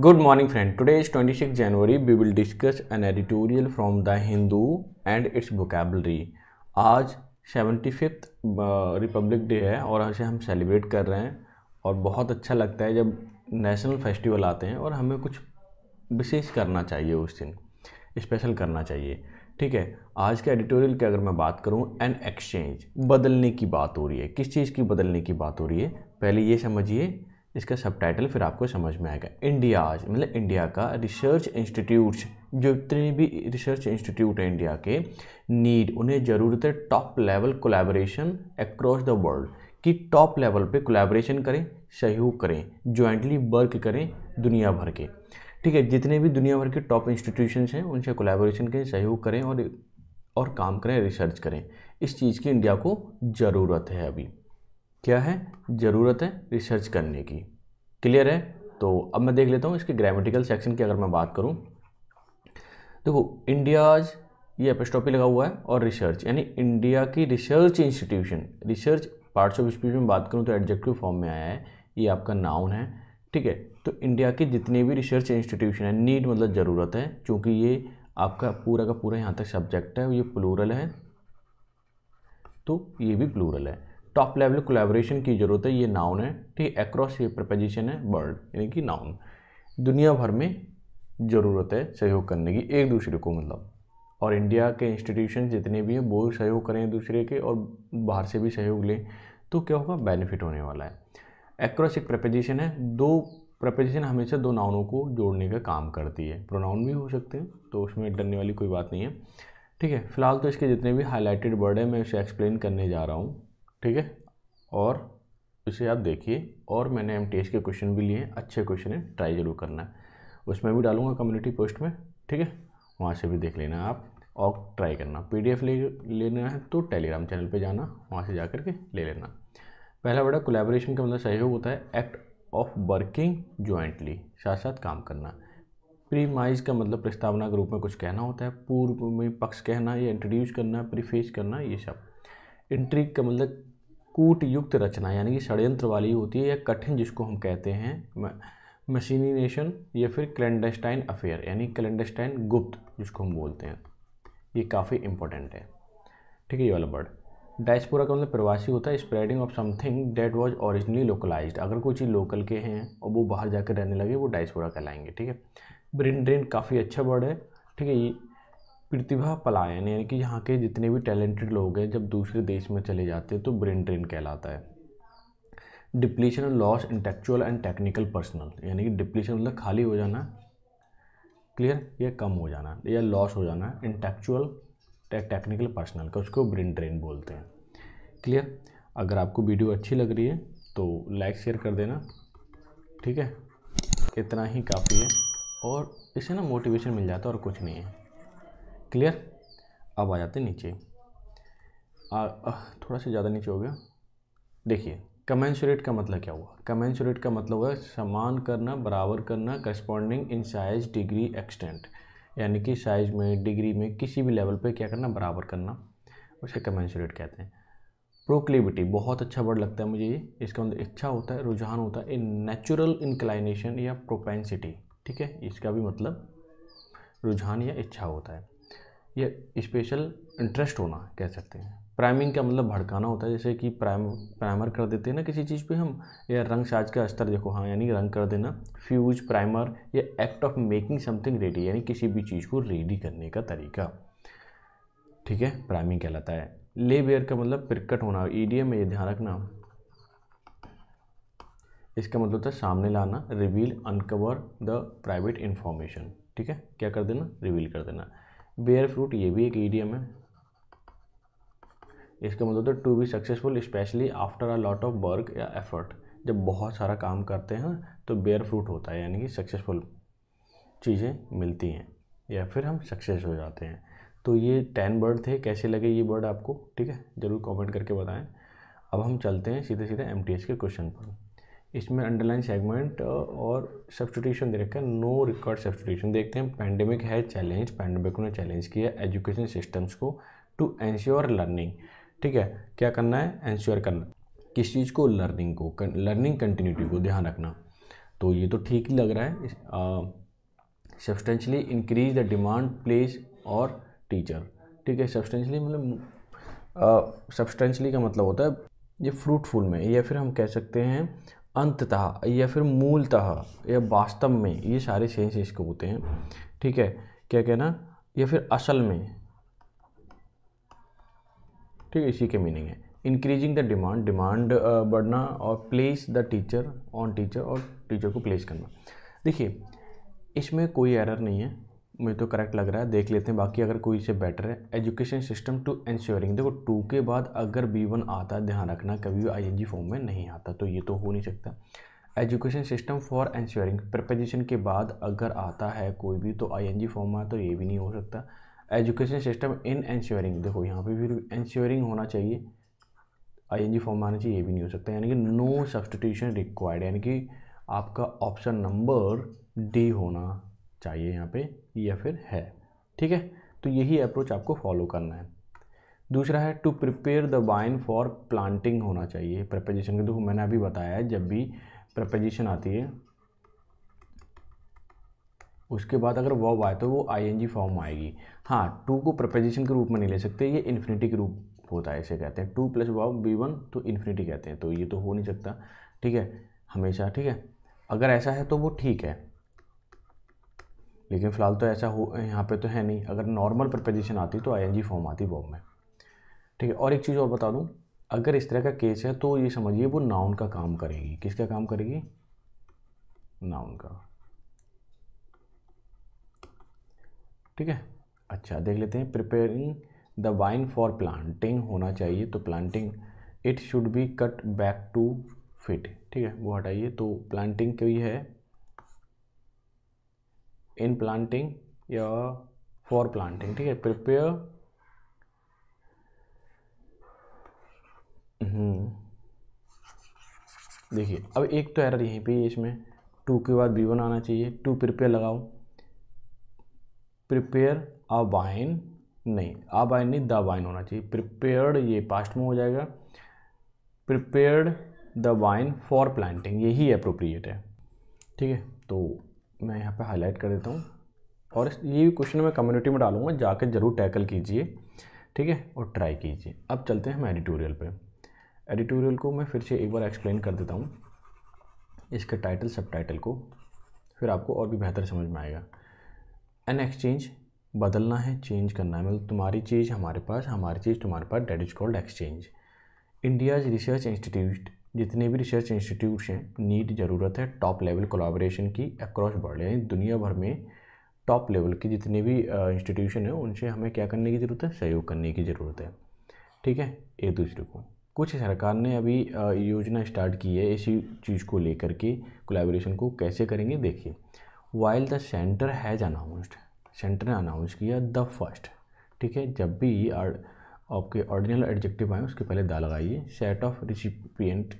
Good morning friend today is 26 January we will discuss an editorial from the Hindu and its vocabulary आज fifth Republic day है और उसे हम celebrate कर रहे हैं और बहुत अच्छा लगता है जब नेशनल फेस्टिवल आते हैं और हमें कुछ विशेष करना चाहिए उस दिन स्पेशल करना चाहिए ठीक है आज के एडिटोरियल की अगर मैं बात करूं एन एक्सचेंज बदलने की बात हो रही है किस चीज़ की बदलने की बात हो रही है पहले ये समझिए इसका सब फिर आपको समझ में आएगा इंडिया मतलब इंडिया का रिसर्च इंस्टीट्यूट्स जो भी रिसर्च इंस्टीट्यूट हैं इंडिया के नीड उन्हें ज़रूरत है top level collaboration across the world कि टॉप लेवल पे कोलेबोरेशन करें सहयोग करें जॉइंटली वर्क करें दुनिया भर के ठीक है जितने भी दुनिया भर के टॉप इंस्टीट्यूशंस हैं उनसे कोलेबोरेशन करें सहयोग करें और और काम करें रिसर्च करें इस चीज़ की इंडिया को ज़रूरत है अभी क्या है ज़रूरत है रिसर्च करने की क्लियर है तो अब मैं देख लेता हूँ इसके ग्रामेटिकल सेक्शन की अगर मैं बात करूँ देखो इंडियाज ये एपेस्टॉपी लगा हुआ है और रिसर्च यानी इंडिया की research institution research parts of speech में बात करूँ तो एडजेक्टिव फॉर्म में आया है ये आपका नाउन है ठीक है तो इंडिया की जितनी भी रिसर्च इंस्टीट्यूशन है नीड मतलब ज़रूरत है क्योंकि ये आपका पूरा का पूरा यहाँ तक सब्जेक्ट है ये प्लूरल है तो ये भी प्लूरल है टॉप लेवल कोलेबोरेशन की ज़रूरत है ये नाउन है ठीक है एक्रॉस ये प्रपोजिशन है बर्ड यानी कि नाउन दुनिया भर में ज़रूरत है सहयोग करने की एक दूसरे को मतलब और इंडिया के इंस्टीट्यूशन जितने भी हैं वो सहयोग करें एक दूसरे के और बाहर से भी सहयोग लें तो क्या होगा बेनिफिट होने वाला है एक्रॉस एक प्रपोजिशन है दो प्रपोजिशन हमेशा दो नाउनों को जोड़ने का काम करती है प्रोनाउन भी हो सकते हैं तो उसमें डरने वाली कोई बात नहीं है ठीक है फिलहाल तो इसके जितने भी हाईलाइटेड वर्ड है मैं उसे एक्सप्लेन करने जा रहा हूँ ठीक है और इसे आप देखिए और मैंने एम के क्वेश्चन भी लिए हैं अच्छे क्वेश्चन हैं ट्राई जरूर करना है उसमें भी डालूंगा कम्युनिटी पोस्ट में ठीक है वहाँ से भी देख लेना आप और ट्राई करना पीडीएफ ले लेना है तो टेलीग्राम चैनल पे जाना वहाँ से जा करके ले लेना पहला बड़ा कोलेबोरेशन का मतलब सहयोग होता है एक्ट ऑफ वर्किंग ज्वाइंटली साथ साथ काम करना प्रीमाइज का मतलब प्रस्तावना के रूप में कुछ कहना होता है पूर्व में पक्ष कहना या इंट्रोड्यूस करना प्रीफेस करना ये सब इंट्रिक का मतलब कूट युक्त रचना यानी कि षड्यंत्र वाली होती है या कठिन जिसको हम कहते हैं मशीनिनेशन या फिर क्लैंडस्टाइन अफेयर यानी क्लैंडस्टाइन गुप्त जिसको हम बोलते हैं ये काफ़ी इंपॉर्टेंट है ठीक है ये वाला वर्ड डायस्पोरा का मतलब प्रवासी होता है spreading of something that was originally localised अगर कोई चीज़ लोकल के हैं और वो बाहर जाकर रहने लगे वो डायस्पोरा कहलाएंगे ठीक है ब्रेन ड्रेन काफ़ी अच्छा वर्ड है ठीक है प्रतिभा पलायन यानी कि यहाँ के जितने भी टैलेंटेड लोग हैं जब दूसरे देश में चले जाते हैं तो ब्रेन ड्रेन कहलाता है depletion loss intellectual and technical personnel यानी कि डिप्लीशन मतलब खाली हो जाना क्लियर या कम हो जाना या लॉस हो जाना इंटेक्चुअल टेक्निकल पर्सनल का उसको ब्रेन ड्रेन बोलते हैं क्लियर अगर आपको वीडियो अच्छी लग रही है तो लाइक शेयर कर देना ठीक है इतना ही काफ़ी है और इससे ना मोटिवेशन मिल जाता है और कुछ नहीं है क्लियर अब आ जाते नीचे आ, थोड़ा सा ज़्यादा नीचे हो गया देखिए कमेंसुरेट का मतलब क्या हुआ कमेंसुरेट का मतलब हुआ समान करना बराबर करना corresponding in size degree extent यानी कि साइज में डिग्री में किसी भी लेवल पे क्या करना बराबर करना उसे कमेंसुरेट कहते हैं प्रोक्लिविटी बहुत अच्छा वर्ड लगता है मुझे ये इसका मतलब इच्छा होता है रुझान होता है नेचुरल इंक्लाइनेशन या प्रोपेंसिटी ठीक है इसका भी मतलब रुझान या इच्छा होता है ये स्पेशल इंटरेस्ट होना कह सकते हैं प्राइमिंग का मतलब भड़काना होता है जैसे कि प्राइम प्राइमर कर देते हैं ना किसी चीज़ पे हम या रंग साज का स्तर देखो हाँ यानी रंग कर देना फ्यूज प्राइमर या act of making something ready यानी किसी भी चीज़ को रेडी करने का तरीका ठीक है प्राइमिंग कहलाता है ले बेयर का मतलब प्रकट होना ईडीएम e में ये ध्यान रखना इसका मतलब था सामने लाना reveal uncover the private information ठीक है क्या कर देना रिवील कर देना बेयर फ्रूट ये भी एक एडियम है इसका मतलब होता है to be successful specially after a lot of work या एफर्ट जब बहुत सारा काम करते हैं तो बेयर फ्रूट होता है यानी कि सक्सेसफुल चीज़ें मिलती हैं या फिर हम सक्सेस हो जाते हैं तो ये टेन बर्ड थे कैसे लगे ये बर्ड आपको ठीक है ज़रूर कमेंट करके बताएं अब हम चलते हैं सीधे सीधे एम के क्वेश्चन पर इसमें अंडरलाइन सेगमेंट और सब्सटीट्यूशन दे रखा है नो रिकॉर्ड सब्सटीट्यूशन देखते हैं पैंडेमिक है चैलेंज पैंडेमिक ने चैलेंज किया एजुकेशन सिस्टम्स को टू एंश्योर लर्निंग ठीक है क्या करना है एंश्योर करना किस चीज़ को लर्निंग को लर्निंग कंटिन्यूटी को ध्यान रखना तो ये तो ठीक ही लग रहा है substantially increase the demand place और टीचर ठीक है सब्सटेंशली मतलब सब्सटेंशली का मतलब होता है ये फ्रूटफुल में या फिर हम कह सकते हैं अंततः या फिर मूलतः या वास्तव में ये सारे सेंस इसके होते हैं ठीक है क्या कहना या फिर असल में ठीक है इसी के मीनिंग है इंक्रीजिंग द डिमांड डिमांड बढ़ना और place the teacher on teacher और टीचर को प्लेस करना देखिए इसमें कोई एरर नहीं है मुझे तो करेक्ट लग रहा है देख लेते हैं बाकी अगर कोई से बेटर है एजुकेशन सिस्टम टू इंश्योरिंग देखो टू के बाद अगर बी वन आता है ध्यान रखना कभी भी आई फॉर्म में नहीं आता तो ये तो हो नहीं सकता education system for ensuring proposition के बाद अगर आता है कोई भी तो आई फॉर्म में तो ये भी नहीं हो सकता एजुकेशन सिस्टम इन इंश्योरिंग देखो यहाँ पर फिर इंश्योरिंग होना चाहिए आई एन जी फॉर्म आना चाहिए ये भी नहीं हो सकता यानी कि नो सब्सटीट्यूशन रिक्वायर्ड यानी कि आपका ऑप्शन नंबर डी होना चाहिए यहाँ पे या फिर है ठीक है तो यही अप्रोच आपको फॉलो करना है दूसरा है to prepare the vine for planting होना चाहिए प्रपोजिशन के देखो मैंने अभी बताया है जब भी प्रपोजिशन आती है उसके बाद अगर वॉब आए तो वो आईएनजी फॉर्म आएगी हाँ टू को प्रपोजिशन के रूप में नहीं ले सकते ये इन्फिनिटी के रूप होता है इसे कहते हैं टू प्लस वॉब बी वन तो इन्फिनिटी कहते हैं तो ये तो हो नहीं सकता ठीक है हमेशा ठीक है अगर ऐसा है तो वो ठीक है लेकिन फ़िलहाल तो ऐसा हो यहाँ पे तो है नहीं अगर नॉर्मल प्रपोजिशन आती तो आई फॉर्म आती बॉब में ठीक है और एक चीज़ और बता दूँ अगर इस तरह का केस है तो ये समझिए वो नाउन का काम करेगी किसका काम करेगी नाउन का ठीक है अच्छा देख लेते हैं preparing the vine for planting होना चाहिए तो planting it should be cut back to fit ठीक है वो हटाइए तो प्लांटिंग क्यों है इन प्लांटिंग या फॉर प्लांटिंग ठीक है प्रिपेयर हम्म। देखिए अब एक तो एरर यहीं पे इसमें टू के बाद बी वन आना चाहिए टू प्रिपेयर लगाओ प्रिपेयर अ वाइन नहीं अ वाइन नहीं द वाइन होना चाहिए प्रिपेयर्ड ये पास्ट में हो जाएगा prepared the vine for planting यही अप्रोप्रिएट है ठीक है तो मैं यहाँ पे हाईलाइट कर देता हूँ और ये क्वेश्चन मैं कम्युनिटी में डालूँगा जाके ज़रूर टैकल कीजिए ठीक है और ट्राई कीजिए अब चलते हैं हम एडिटोरियल पे एडिटोरियल को मैं फिर से एक बार एक्सप्लेन कर देता हूँ इसके टाइटल सब टाइटल को फिर आपको और भी बेहतर समझ में आएगा एन एक्सचेंज बदलना है चेंज करना है मतलब तुम्हारी चीज़ हमारे पास हमारी चीज़ तुम्हारे पास that is called exchange India's research institute जितने भी रिसर्च इंस्टीट्यूट हैं नीड ज़रूरत है टॉप लेवल कोलाब्रेशन की अक्रॉस वर्ल्ड यानी दुनिया भर में टॉप लेवल के जितने भी इंस्टीट्यूशन हैं उनसे हमें क्या करने की ज़रूरत है सहयोग करने की ज़रूरत है ठीक है एक दूसरे को कुछ सरकार ने अभी योजना स्टार्ट की है इसी चीज़ को लेकर के कोलेबोरेशन को कैसे करेंगे देखिए while the centre has announced centre ने अनाउंस किया द फर्स्ट ठीक है जब भी आर आपके ऑर्डिनल एडजेक्टिव आए उसके पहले दा लगाइए set of recipient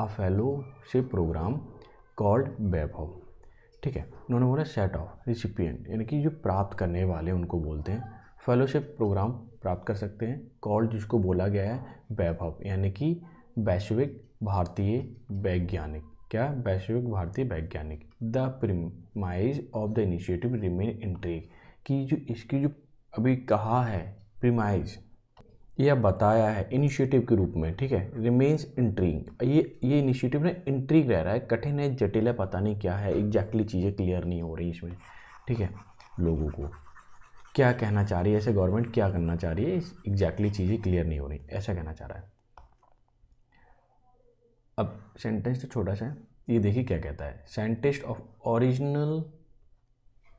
a fellowship programme called Vaibhav ठीक है उन्होंने बोला सेट ऑफ रिसिपियंट यानी कि जो प्राप्त करने वाले उनको बोलते हैं फेलोशिप प्रोग्राम प्राप्त कर सकते हैं कॉल्ड जिसको बोला गया है वैभव यानी कि वैश्विक भारतीय वैज्ञानिक क्या वैश्विक भारतीय वैज्ञानिक the premise of the initiative remain entry कि जो इसकी जो अभी कहा है प्रीमाइज यह बताया है इनिशिएटिव के रूप में ठीक है रिमेन्स इंट्रीग ये ये इनिशिएटिव ना इंट्रीग रह रहा है कठिन है जटिल है पता नहीं क्या है एग्जैक्टली चीज़ें क्लियर नहीं हो रही इसमें ठीक है लोगों को क्या कहना चाह रही है ऐसे गवर्नमेंट क्या करना चाह रही है एग्जैक्टली चीज़ें क्लियर नहीं हो रही ऐसा कहना चाह रहा है अब सेंटेंस तो छोटा सा है ये देखिए क्या कहता है scientist of original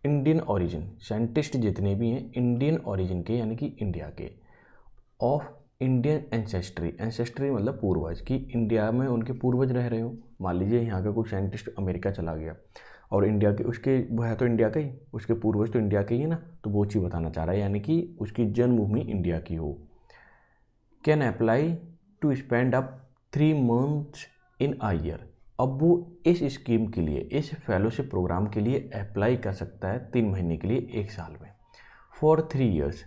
Indian origin scientist जितने भी हैं इंडियन ओरिजिन के यानी कि इंडिया के ऑफ इंडियन एंसेस्ट्री एंसेस्ट्री मतलब पूर्वज कि इंडिया में उनके पूर्वज रह रहे हो मान लीजिए यहाँ का कोई साइंटिस्ट अमेरिका चला गया और इंडिया के उसके वो है तो इंडिया का ही उसके पूर्वज तो इंडिया के ही है ना तो वो चीज़ बताना चाह रहा है यानी कि उसकी जन्मभूमि इंडिया की हो can apply to spend up three months in a year अब वो इस स्कीम के लिए इस फेलोशिप प्रोग्राम के लिए अप्लाई कर सकता है तीन महीने के लिए एक साल में फॉर थ्री ईयर्स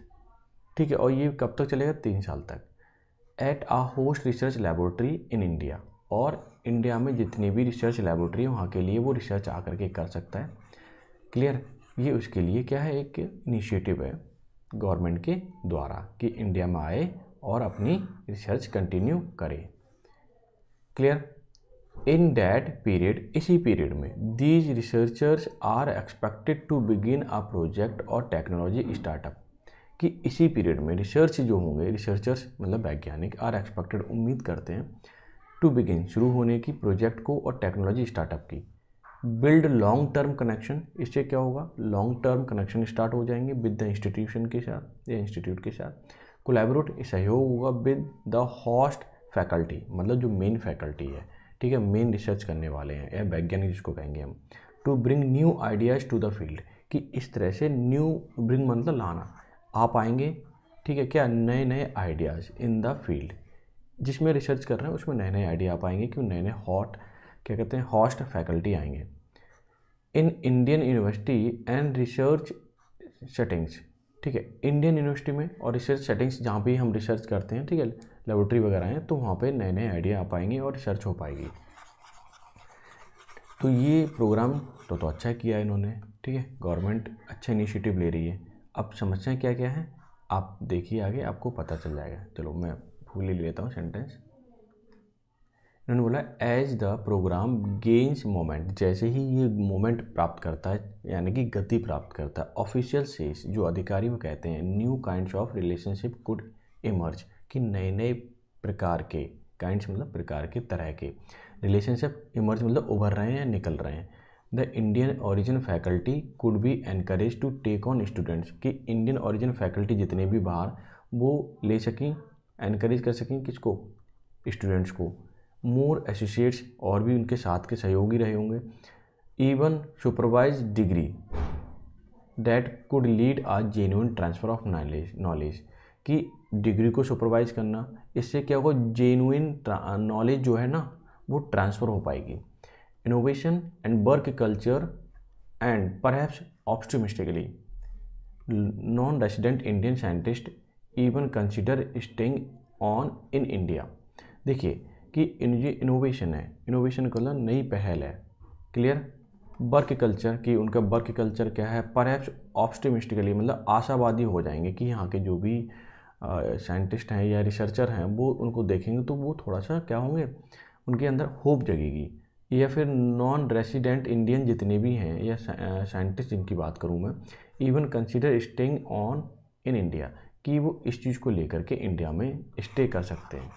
ठीक है और ये कब तक चलेगा तीन साल तक at a host research laboratory in India और इंडिया में जितनी भी रिसर्च लेबोरेटरी है वहाँ के लिए वो रिसर्च आ करके कर सकता है क्लियर ये उसके लिए क्या है एक इनिशिएटिव है गवर्नमेंट के द्वारा कि इंडिया में आए और अपनी रिसर्च कंटिन्यू करे क्लियर इन डैट पीरियड इसी पीरियड में these researchers are expected to begin a project और टेक्नोलॉजी स्टार्टअप कि इसी पीरियड में रिसर्च जो होंगे रिसर्चर्स मतलब वैज्ञानिक आर एक्सपेक्टेड उम्मीद करते हैं टू बिगिन शुरू होने की प्रोजेक्ट को और टेक्नोलॉजी स्टार्टअप की बिल्ड लॉन्ग टर्म कनेक्शन इससे क्या होगा लॉन्ग टर्म कनेक्शन स्टार्ट हो जाएंगे विद द इंस्टीट्यूशन के साथ या इंस्टीट्यूट के साथ कोलेबोरेट सहयोग होगा विद द हॉस्ट फैकल्टी मतलब जो मेन फैकल्टी है ठीक है मेन रिसर्च करने वाले हैं या वैज्ञानिक जिसको कहेंगे हम to bring new ideas to the field कि इस तरह से न्यू ब्रिंग मतलब लाना आप आएंगे ठीक है क्या नए नए आइडियाज़ इन द फील्ड जिसमें रिसर्च कर रहे हैं उसमें नए नए आइडिया आ पाएंगे क्यों नए नए हॉट क्या कहते हैं हॉस्ट फैकल्टी आएंगे in Indian university and research settings ठीक है इंडियन यूनिवर्सिटी में और रिसर्च सेटिंग्स जहाँ भी हम रिसर्च करते हैं ठीक है लेबोरेटरी वगैरह हैं तो वहाँ पे नए नए आइडिया आ पाएंगे और रिसर्च हो पाएगी तो ये प्रोग्राम तो तो अच्छा किया इन्होंने ठीक है गवर्नमेंट अच्छा इनिशिएटिव ले रही है अब समस्या क्या क्या है आप देखिए आगे आपको पता चल जाएगा चलो मैं भूल ही लेता हूँ सेंटेंस इन्होंने बोला as the programme gains moment जैसे ही ये मोमेंट प्राप्त करता है यानी कि गति प्राप्त करता है ऑफिशियल सेस जो अधिकारी वो कहते हैं new kinds of relationship could emerge कि नए नए प्रकार के काइंड्स मतलब प्रकार के तरह के रिलेशनशिप इमर्ज मतलब उभर रहे हैं या निकल रहे हैं the Indian origin faculty could be encourage to take on students कि इंडियन ओरिजिन फैकल्टी जितने भी बाहर वो ले सकें एनकरेज कर सकें किसको स्टूडेंट्स को मोर एसोसिएट्स और भी उनके साथ के सहयोगी रहे होंगे even supervise degree that could lead a genuine transfer of knowledge knowledge कि डिग्री को सुपरवाइज करना इससे क्या होगा जेनुइन नॉलेज जो है ना वो ट्रांसफ़र हो पाएगी innovation and work culture and perhaps optimistically non-resident Indian scientist even consider staying on in India. देखिए कि ये इनोवेशन है इनोवेशन को नई पहल है क्लियर वर्क कल्चर कि उनका वर्क कल्चर क्या है परहैप्स ऑप्टिमिस्टिकली मतलब आशावादी हो जाएंगे कि यहाँ के जो भी साइंटिस्ट हैं या रिसर्चर हैं वो उनको देखेंगे तो वो थोड़ा सा क्या होंगे उनके अंदर होप जगेगी या फिर नॉन रेसिडेंट इंडियन जितने भी हैं या साइंटिस्ट जिनकी बात करूँ मैं even consider staying on in India कि वो इस चीज़ को लेकर के इंडिया में स्टे कर सकते हैं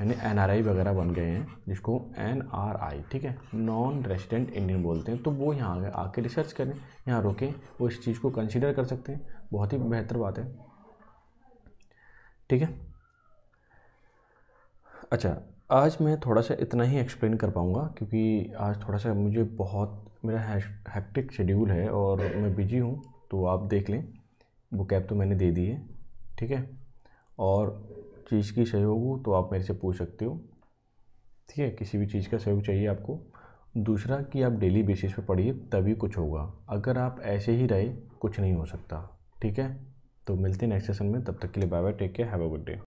यानी एन आर आई वगैरह बन गए हैं जिसको एन आर आई ठीक है नॉन रेजिडेंट इंडियन बोलते हैं तो वो यहाँ आके रिसर्च करें यहाँ रुकें वो इस चीज़ को कंसिडर कर सकते हैं बहुत ही बेहतर बात है ठीक है अच्छा आज मैं थोड़ा सा इतना ही एक्सप्लेन कर पाऊँगा क्योंकि आज थोड़ा सा मुझे बहुत मेरा हैक्टिक शेड्यूल है और मैं बिजी हूँ तो आप देख लें वो कैब तो मैंने दे दी है ठीक है और चीज़ की सहयोग हो तो आप मेरे से पूछ सकते हो ठीक है किसी भी चीज़ का सहयोग चाहिए आपको दूसरा कि आप डेली बेसिस पे पढ़िए तभी कुछ होगा अगर आप ऐसे ही रहे कुछ नहीं हो सकता ठीक है तो मिलते हैं नेक्स्ट सेशन में तब तक के लिए bye bye take care have a good day